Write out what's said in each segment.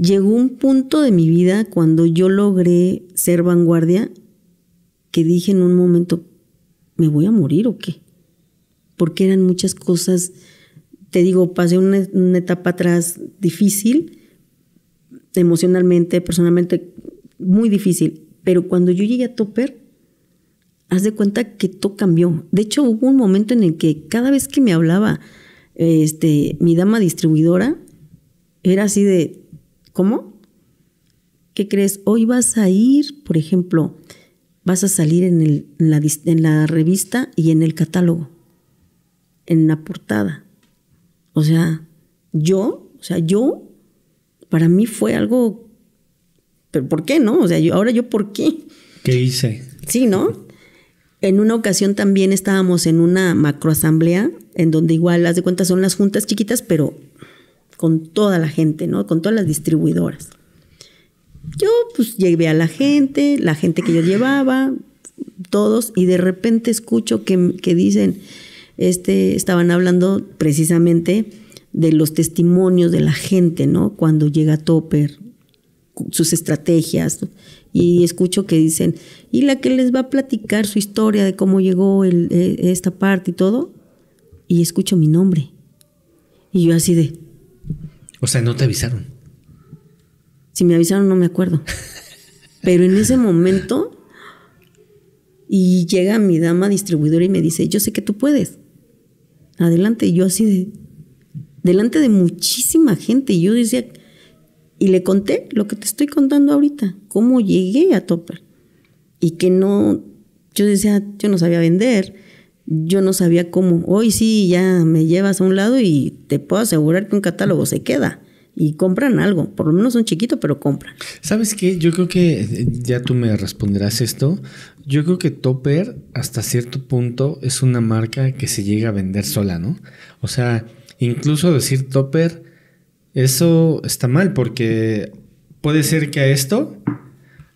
llegó un punto de mi vida cuando yo logré ser vanguardia que dije en un momento, ¿me voy a morir o qué? Porque eran muchas cosas, te digo, pasé una, etapa atrás difícil, emocionalmente, personalmente, muy difícil, pero cuando yo llegué a Topper, haz de cuenta que todo cambió. De hecho, hubo un momento en el que cada vez que me hablaba este, mi dama distribuidora, era así de, ¿Cómo? ¿Qué crees? Hoy vas a ir, por ejemplo, vas a salir en, la, revista y en el catálogo, en la portada. O sea, yo, o sea, yo, para mí fue algo, pero ¿por qué no? O sea, ahora yo, ¿por qué? ¿Qué hice? Sí, ¿no? En una ocasión también estábamos en una macroasamblea, en donde igual, las de cuentas son las juntas chiquitas, pero con toda la gente, ¿no? Con todas las distribuidoras. Yo pues llevé a la gente, la gente que yo llevaba, todos, y de repente escucho que, dicen, este, estaban hablando precisamente de los testimonios de la gente, ¿no? Cuando llega Topper, sus estrategias, y escucho que dicen, y la que les va a platicar su historia de cómo llegó eh, esta parte y todo, y escucho mi nombre. Y yo así de, o sea, no te avisaron. Si me avisaron, no me acuerdo. Pero en ese momento, y llega mi dama distribuidora y me dice, yo sé que tú puedes. Adelante, yo así de, delante de muchísima gente. Y yo decía, y le conté lo que te estoy contando ahorita, cómo llegué a Topper. Y que no, yo decía, yo no sabía vender, yo no sabía cómo. Hoy sí ya me llevas a un lado y te puedo asegurar que un catálogo se queda y compran algo, por lo menos un chiquito, pero compran. ¿Sabes qué? Yo creo que eh, ya tú me responderás esto. Yo creo que Topper hasta cierto punto es una marca que se llega a vender sola, ¿no? O sea, incluso decir Topper, eso está mal porque puede ser que a esto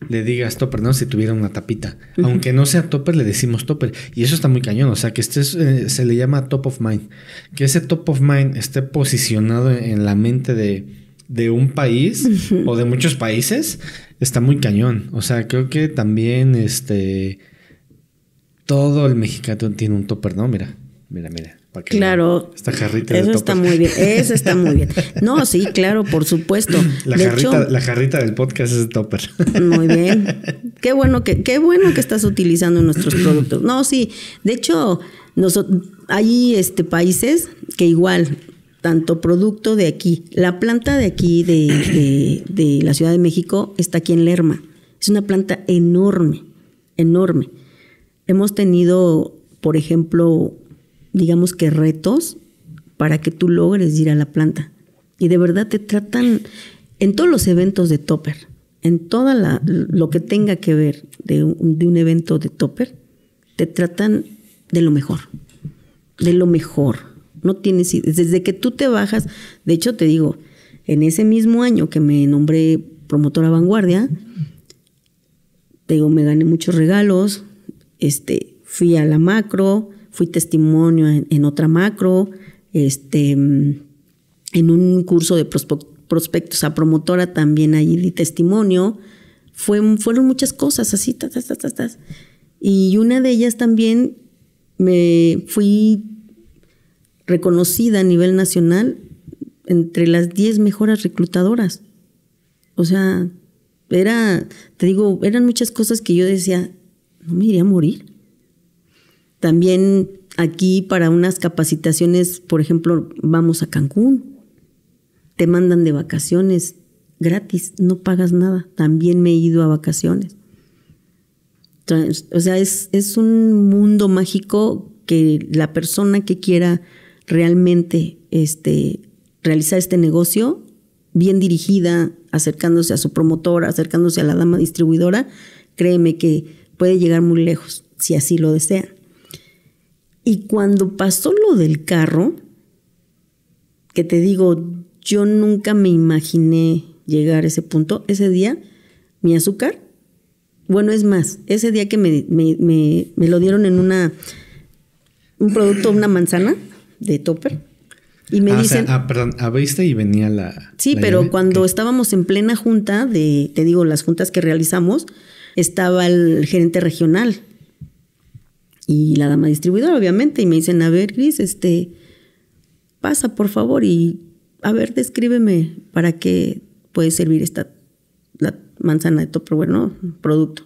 le digas topper, ¿no? Si tuviera una tapita. Aunque no sea topper, le decimos topper. Y eso está muy cañón. O sea, que este se le llama top of mind. Que ese top of mind esté posicionado en, la mente de, de un país o de muchos países, está muy cañón. O sea, creo que también este... Todo el mexicano tiene un topper, ¿no? Mira, mira, mira claro. esta jarrita Eso está muy bien. Eso está muy bien. No, sí, claro, por supuesto. La, jarrita, la del podcast es topper. Muy bien. Qué bueno que, qué bueno que estás utilizando nuestros productos. No, sí. De hecho, hay este, países que igual, tanto producto de aquí, la planta de aquí, de la Ciudad de México, está aquí en Lerma. Es una planta enorme, enorme. Hemos tenido, por ejemplo, digamos que retos para que tú logres ir a la planta. Y de verdad te tratan en todos los eventos de Topper, en todo lo que tenga que ver de un, evento de Topper, te tratan de lo mejor, de lo mejor. No tienes Desde que tú te bajas, de hecho te digo, en ese mismo año que me nombré promotora vanguardia, te me gané muchos regalos, este, fui a la macro, fui testimonio en, otra macro, este, mm, en un curso de prospectos a promotora también allí di testimonio. Fue, fueron muchas cosas así, Y una de ellas también me fui reconocida a nivel nacional entre las 10 mejores reclutadoras. O sea, era, te digo, eran muchas cosas que yo decía, no me iría a morir. También aquí para unas capacitaciones, por ejemplo, vamos a Cancún, te mandan de vacaciones gratis, no pagas nada. También me he ido a vacaciones. O sea, es, un mundo mágico que la persona que quiera realmente este, realizar este negocio, bien dirigida, acercándose a su promotora, acercándose a la dama distribuidora, créeme que puede llegar muy lejos, si así lo desea. Y cuando pasó lo del carro, que te digo, yo nunca me imaginé llegar a ese punto, ese día mi azúcar, bueno, es más, ese día que me, lo dieron en una, un producto, una manzana de topper, y me ah, dicen. O ah, perdón, abriste y venía la. Sí, pero cuando estábamos en plena junta de, te digo, las juntas que realizamos, estaba el gerente regional y la dama distribuidora, obviamente, y me dicen, a ver, Gris, este, pasa por favor y a ver, descríbeme para qué puede servir esta manzana de topro, bueno, Producto.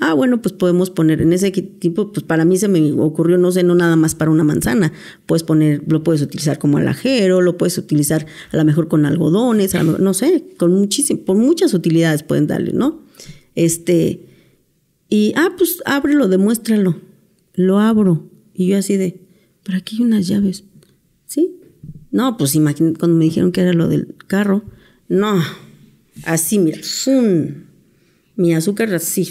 Ah, bueno, pues podemos poner en ese tipo, pues para mí se me ocurrió, no sé, no nada más para una manzana. Puedes poner, lo puedes utilizar como alajero, lo puedes utilizar a lo mejor con algodones, no sé, con muchísimas, por muchas utilidades pueden darle, ¿no? Este, y ah, pues ábrelo, demuéstralo lo abro. Y yo así de, pero aquí hay unas llaves. ¿Sí? No, pues imagínate cuando me dijeron que era lo del carro. No, así, mira, zoom. Mi azúcar así.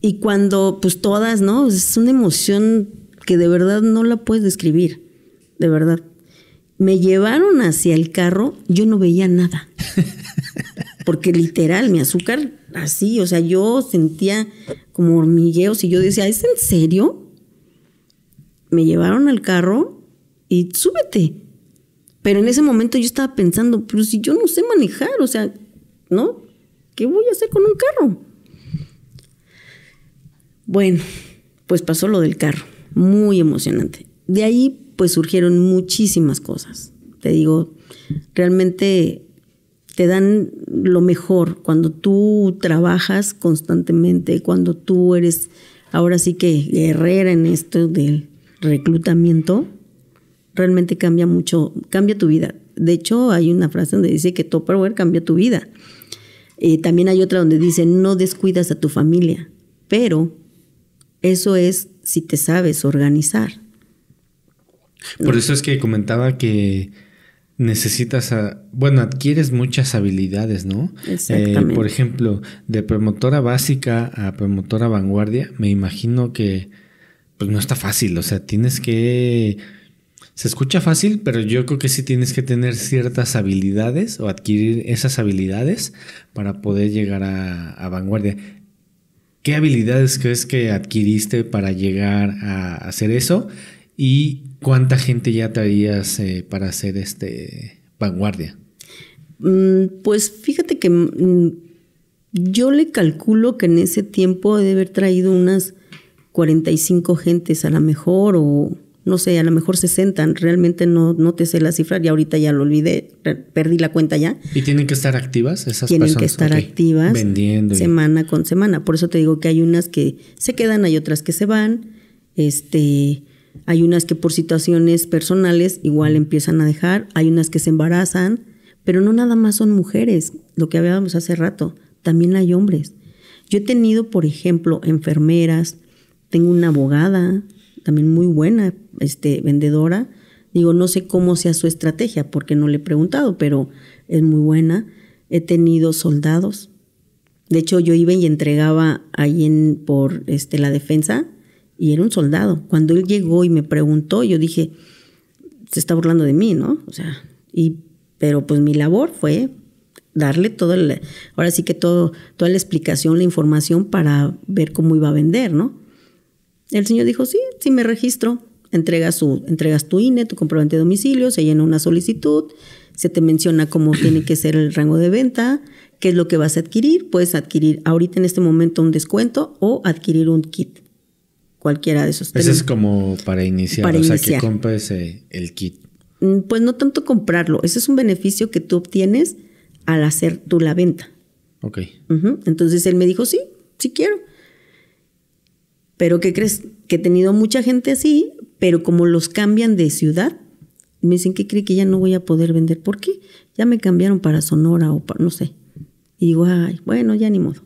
Y cuando, pues todas, ¿no? Es una emoción que de verdad no la puedes describir. De verdad. Me llevaron hacia el carro, yo no veía nada. Porque literal, mi azúcar así, o sea, yo sentía como hormigueos y yo decía, ¿es en serio? Me llevaron al carro y súbete. Pero en ese momento yo estaba pensando, pero si yo no sé manejar, o sea, ¿no? ¿Qué voy a hacer con un carro? Bueno, pues pasó lo del carro, muy emocionante. De ahí pues surgieron muchísimas cosas. Te digo, realmente te dan lo mejor cuando tú trabajas constantemente, cuando tú eres ahora sí que guerrera en esto del reclutamiento, realmente cambia mucho, cambia tu vida. De hecho, hay una frase donde dice que topperware cambia tu vida. Eh, también hay otra donde dice no descuidas a tu familia, pero eso es si te sabes organizar. Por eso es que comentaba que necesitas, a, bueno, adquieres muchas habilidades, ¿no? Eh, por ejemplo, de promotora básica a promotora vanguardia, me imagino que pues no está fácil, o sea, tienes que... Se escucha fácil, pero yo creo que sí tienes que tener ciertas habilidades o adquirir esas habilidades para poder llegar a, a vanguardia. ¿Qué habilidades crees que adquiriste para llegar a hacer eso? ¿Y ¿Cuánta gente ya traías eh, para hacer este vanguardia? Mm, pues fíjate que mm, yo le calculo que en ese tiempo debe haber traído unas 45 gentes a lo mejor o no sé, a lo mejor 60, realmente no, no te sé la cifra y ahorita ya lo olvidé, perdí la cuenta ya. ¿Y tienen que estar activas esas personas? Tienen que estar activas Vendiendo semana con semana, por eso te digo que hay unas que se quedan, hay otras que se van, este, hay unas que por situaciones personales igual empiezan a dejar, hay unas que se embarazan, pero no nada más son mujeres, lo que hablábamos hace rato, también hay hombres. Yo he tenido, por ejemplo, enfermeras, tengo una abogada, también muy buena, este, vendedora. Digo, no sé cómo sea su estrategia, porque no le he preguntado, pero es muy buena. He tenido soldados. De hecho, yo iba y entregaba ahí por este, la defensa y era un soldado. Cuando él llegó y me preguntó, yo dije, se está burlando de mí, ¿no? O sea, y, pero pues mi labor fue darle todo el, ahora sí que todo, toda la explicación, la información para ver cómo iba a vender, ¿no? El señor dijo, sí, sí me registro, entregas, su, entregas tu INE, tu comprobante de domicilio, se llena una solicitud, se te menciona cómo tiene que ser el rango de venta, qué es lo que vas a adquirir, puedes adquirir ahorita en este momento un descuento o adquirir un kit cualquiera de esos Ese es como para iniciar, para o sea, que compres eh, el kit. Mm, pues no tanto comprarlo, ese es un beneficio que tú obtienes al hacer tú la venta. Ok. Entonces él me dijo, sí, sí quiero. Pero ¿qué crees? Que he tenido mucha gente así, pero como los cambian de ciudad, me dicen, ¿qué cree que ya no voy a poder vender? ¿Por qué? Ya me cambiaron para Sonora o para, no sé. Y digo, ay, bueno, ya ni modo.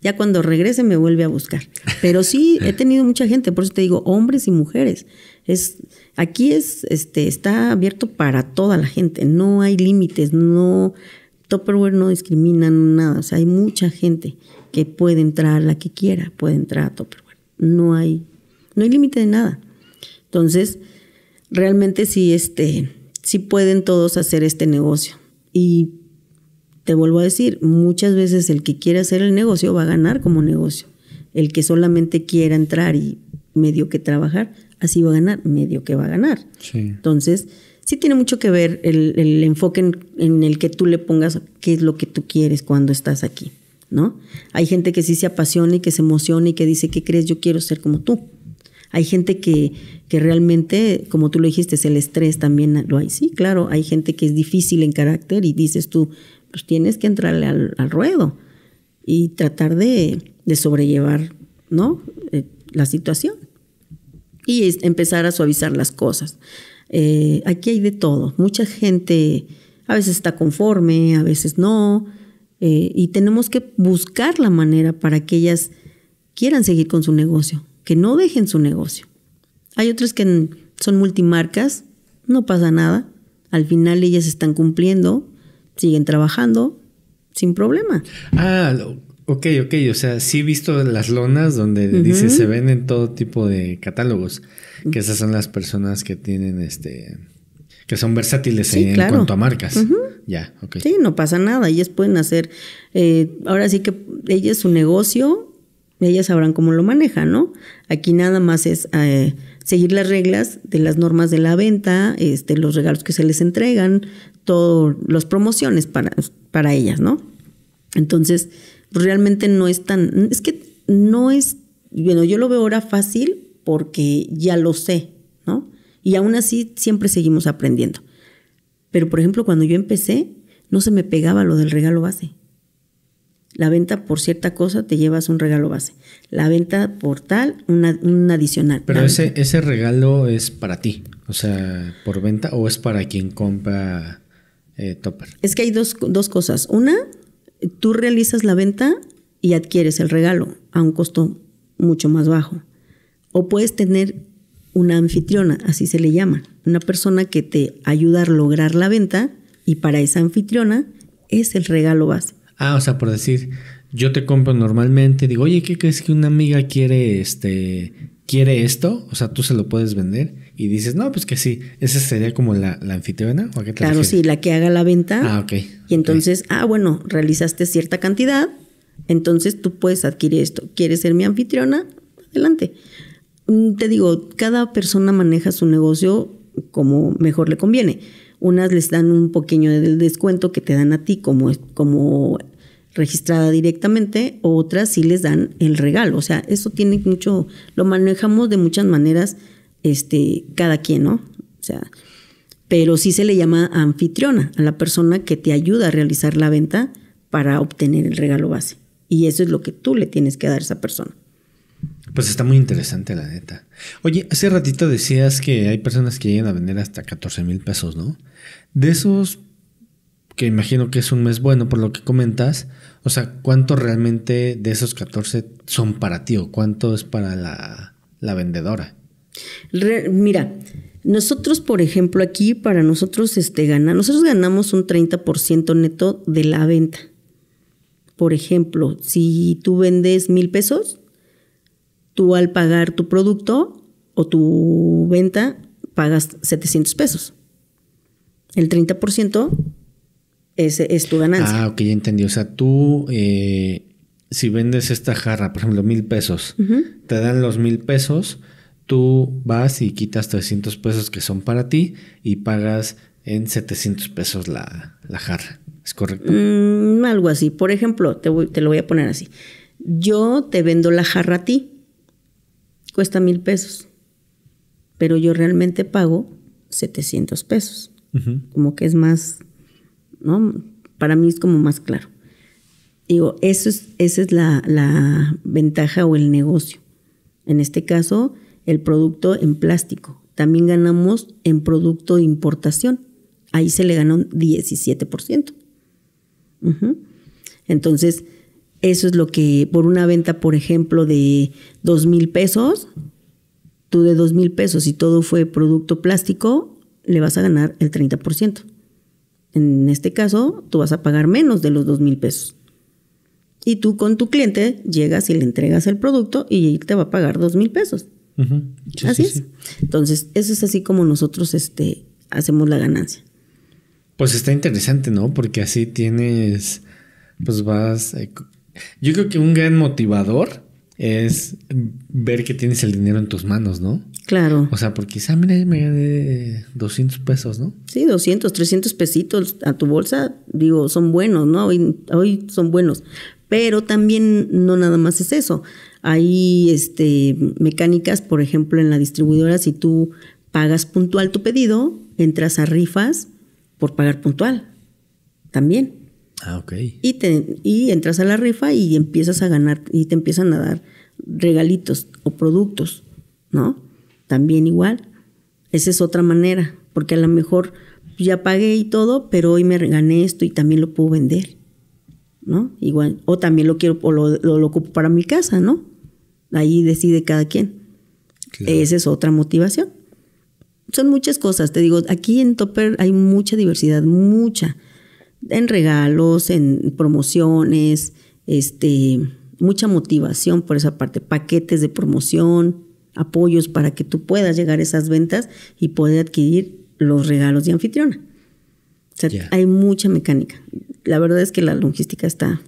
Ya cuando regrese me vuelve a buscar. Pero sí, he tenido mucha gente, por eso te digo, hombres y mujeres. Es, aquí es, este, está abierto para toda la gente, no hay límites, no, Tupperware no discrimina nada, o sea, hay mucha gente que puede entrar, la que quiera puede entrar a Tupperware. No hay, no hay límite de nada. Entonces, realmente sí, este, sí pueden todos hacer este negocio. Y te vuelvo a decir, muchas veces el que quiere hacer el negocio va a ganar como negocio. El que solamente quiera entrar y medio que trabajar, así va a ganar, medio que va a ganar. Entonces, sí tiene mucho que ver el, enfoque en, el que tú le pongas qué es lo que tú quieres cuando estás aquí, ¿no? Hay gente que sí se apasiona y que se emociona y que dice, ¿qué crees? Yo quiero ser como tú. Hay gente que, que realmente, como tú lo dijiste, el estrés también lo hay. Sí, claro, hay gente que es difícil en carácter y dices tú, pues tienes que entrarle al, ruedo y tratar de, sobrellevar, eh, la situación y empezar a suavizar las cosas. Eh, aquí hay de todo. Mucha gente a veces está conforme, a veces no, eh, y tenemos que buscar la manera para que ellas quieran seguir con su negocio, que no dejen su negocio. Hay otras que son multimarcas, no pasa nada. Al final ellas están cumpliendo siguen trabajando sin problema. Ah, ok, ok. O sea, sí he visto las lonas donde dice se venden todo tipo de catálogos. Que esas son las personas que tienen este. Que son versátiles en cuanto a marcas. Ya, Sí, no pasa nada. Ellas pueden hacer. Eh, ahora sí que ellas su negocio. Ellas sabrán cómo lo manejan, ¿no? Aquí nada más es eh, seguir las reglas de las normas de la venta, este, los regalos que se les entregan, todas las promociones para, para ellas, ¿no? Entonces, realmente no es tan, es que no es, bueno, yo lo veo ahora fácil porque ya lo sé, ¿no? Y aún así siempre seguimos aprendiendo. Pero, por ejemplo, cuando yo empecé, no se me pegaba lo del regalo base. La venta por cierta cosa te llevas un regalo base. La venta por tal, un adicional. Pero ese, ese regalo es para ti, o sea, por venta o es para quien compra eh, topper? Es que hay dos, dos cosas. Una, tú realizas la venta y adquieres el regalo a un costo mucho más bajo. O puedes tener una anfitriona, así se le llama, una persona que te ayuda a lograr la venta y para esa anfitriona es el regalo base. Ah, o sea, por decir, yo te compro normalmente, digo, oye, ¿qué crees que una amiga quiere este quiere esto, o sea, tú se lo puedes vender y dices, no, pues que sí, esa sería como la, anfitriona. ¿o claro, sí, la que haga la venta. Ah, ok. Y entonces, ah, bueno, realizaste cierta cantidad, entonces tú puedes adquirir esto. ¿Quieres ser mi anfitriona? Adelante. Mm, te digo, cada persona maneja su negocio como mejor le conviene. Unas les dan un pequeño del descuento que te dan a ti como, como registrada directamente, otras sí les dan el regalo. O sea, eso tiene mucho, lo manejamos de muchas maneras, este, cada quien, ¿no? O sea, pero sí se le llama anfitriona, a la persona que te ayuda a realizar la venta para obtener el regalo base. Y eso es lo que tú le tienes que dar a esa persona. Pues está muy interesante, la neta. Oye, hace ratito decías que hay personas que llegan a vender hasta 14 mil pesos, ¿no? De esos, que imagino que es un mes bueno por lo que comentas, o sea, ¿cuánto realmente de esos 14 son para ti o cuánto es para la, vendedora? mira, nosotros, por ejemplo, aquí para nosotros este, gana, nosotros ganamos un 30% neto de la venta. Por ejemplo, si tú vendes mil pesos, tú al pagar tu producto o tu venta, pagas 700 pesos. El 30% es, tu ganancia. Ah, ok, ya entendí. O sea, tú, eh, si vendes esta jarra, por ejemplo, mil pesos, te dan los mil pesos, tú vas y quitas 300 pesos que son para ti y pagas en 700 pesos la, jarra. ¿Es correcto? Mm, algo así. Por ejemplo, te, lo voy a poner así. Yo te vendo la jarra a ti. Cuesta mil pesos. Pero yo realmente pago 700 pesos. Como que es más, ¿no? Para mí es como más claro. Digo, eso es, esa es la, ventaja o el negocio. En este caso, el producto en plástico. También ganamos en producto de importación. Ahí se le ganó un 17%. Entonces, eso es lo que por una venta, por ejemplo, de dos mil pesos, tú de dos mil pesos y todo fue producto plástico, le vas a ganar el 30%. En este caso, tú vas a pagar menos de los dos mil pesos. Y tú con tu cliente llegas y le entregas el producto y te va a pagar dos mil pesos. así es. Entonces, eso es así como nosotros este, hacemos la ganancia. Pues está interesante, ¿no? Porque así tienes, pues vas... Eh, yo creo que un gran motivador es ver que tienes el dinero en tus manos, ¿no? Claro. O sea, porque quizá, mira, me gané 200 pesos, ¿no? Sí, 200, 300 pesitos a tu bolsa, digo, son buenos, ¿no? Hoy, son buenos. Pero también no nada más es eso. Hay este, mecánicas, por ejemplo, en la distribuidora, si tú pagas puntual tu pedido, entras a rifas por pagar puntual. También. Ah, ok. Y, y entras a la rifa y empiezas a ganar, y te empiezan a dar regalitos o productos, ¿no? también igual. Esa es otra manera, porque a lo mejor ya pagué y todo, pero hoy me gané esto y también lo puedo vender, ¿no? Igual, o también lo quiero, o lo, lo, ocupo para mi casa, ¿no? Ahí decide cada quien. Esa es otra motivación. Son muchas cosas, te digo, aquí en Topper hay mucha diversidad, mucha. En regalos, en promociones, este, mucha motivación por esa parte, paquetes de promoción, apoyos para que tú puedas llegar a esas ventas y poder adquirir los regalos de anfitriona. O sea, hay mucha mecánica. La verdad es que la logística está